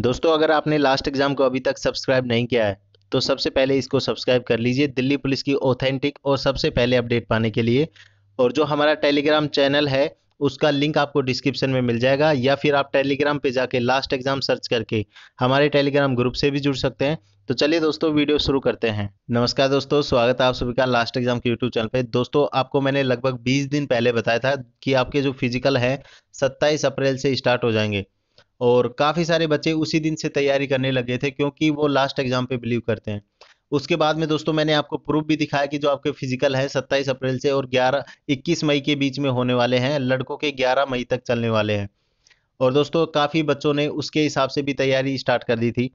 दोस्तों अगर आपने लास्ट एग्जाम को अभी तक सब्सक्राइब नहीं किया है तो सबसे पहले इसको सब्सक्राइब कर लीजिए दिल्ली पुलिस की ऑथेंटिक और सबसे पहले अपडेट पाने के लिए और जो हमारा टेलीग्राम चैनल है उसका लिंक आपको डिस्क्रिप्शन में मिल जाएगा या फिर आप टेलीग्राम पे जाके लास्ट एग्जाम सर्च करके हमारे टेलीग्राम ग्रुप से भी जुड़ सकते हैं तो चलिए दोस्तों वीडियो शुरू करते हैं नमस्कार दोस्तों स्वागत है आप सभी का लास्ट एग्जाम के यूट्यूब चैनल पे दोस्तों आपको मैंने लगभग 20 दिन पहले बताया था कि आपके जो फिजिकल है 27 अप्रैल से स्टार्ट हो जाएंगे और काफ़ी सारे बच्चे उसी दिन से तैयारी करने लगे थे क्योंकि वो लास्ट एग्जाम पे बिलीव करते हैं उसके बाद में दोस्तों मैंने आपको प्रूफ भी दिखाया कि जो आपके फिजिकल है 27 अप्रैल से और 11 21 मई के बीच में होने वाले हैं लड़कों के 11 मई तक चलने वाले हैं और दोस्तों काफ़ी बच्चों ने उसके हिसाब से भी तैयारी स्टार्ट कर दी थी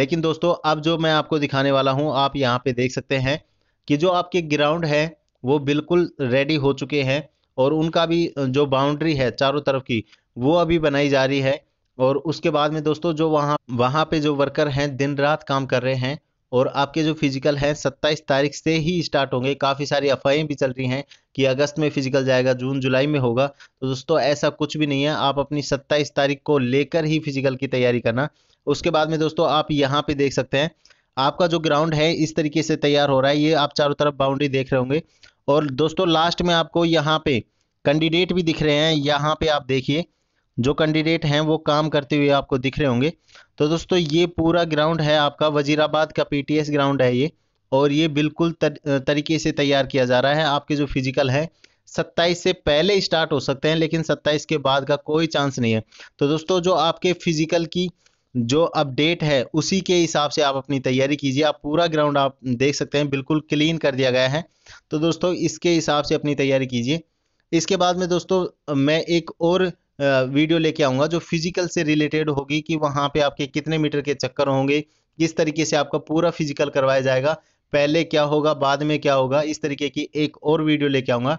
लेकिन दोस्तों अब जो मैं आपको दिखाने वाला हूँ आप यहाँ पर देख सकते हैं कि जो आपके ग्राउंड है वो बिल्कुल रेडी हो चुके हैं और उनका भी जो बाउंड्री है चारों तरफ की वो अभी बनाई जा रही है और उसके बाद में दोस्तों जो वहाँ वहाँ पे जो वर्कर हैं दिन रात काम कर रहे हैं और आपके जो फिजिकल हैं सत्ताईस तारीख से ही स्टार्ट होंगे काफ़ी सारी अफवाहें भी चल रही हैं कि अगस्त में फिजिकल जाएगा जून जुलाई में होगा तो दोस्तों ऐसा कुछ भी नहीं है आप अपनी सत्ताईस तारीख को लेकर ही फिजिकल की तैयारी करना उसके बाद में दोस्तों आप यहाँ पे देख सकते हैं आपका जो ग्राउंड है इस तरीके से तैयार हो रहा है ये आप चारों तरफ बाउंड्री देख रहे होंगे और दोस्तों लास्ट में आपको यहाँ पे कैंडिडेट भी दिख रहे हैं यहाँ पे आप देखिए जो कैंडिडेट हैं वो काम करते हुए आपको दिख रहे होंगे तो दोस्तों ये पूरा ग्राउंड है आपका वजीराबाद का पीटीएस ग्राउंड है ये और ये बिल्कुल तर, तरीके से तैयार किया जा रहा है आपके जो फिजिकल है 27 से पहले स्टार्ट हो सकते हैं लेकिन 27 के बाद का कोई चांस नहीं है तो दोस्तों जो आपके फिजिकल की जो अपडेट है उसी के हिसाब से आप अपनी तैयारी कीजिए आप पूरा ग्राउंड आप देख सकते हैं बिल्कुल क्लीन कर दिया गया है तो दोस्तों इसके हिसाब से अपनी तैयारी कीजिए इसके बाद में दोस्तों मैं एक और वीडियो लेके आऊँगा जो फिजिकल से रिलेटेड होगी कि वहाँ पे आपके कितने मीटर के चक्कर होंगे किस तरीके से आपका पूरा फिजिकल करवाया जाएगा पहले क्या होगा बाद में क्या होगा इस तरीके की एक और वीडियो लेके आऊँगा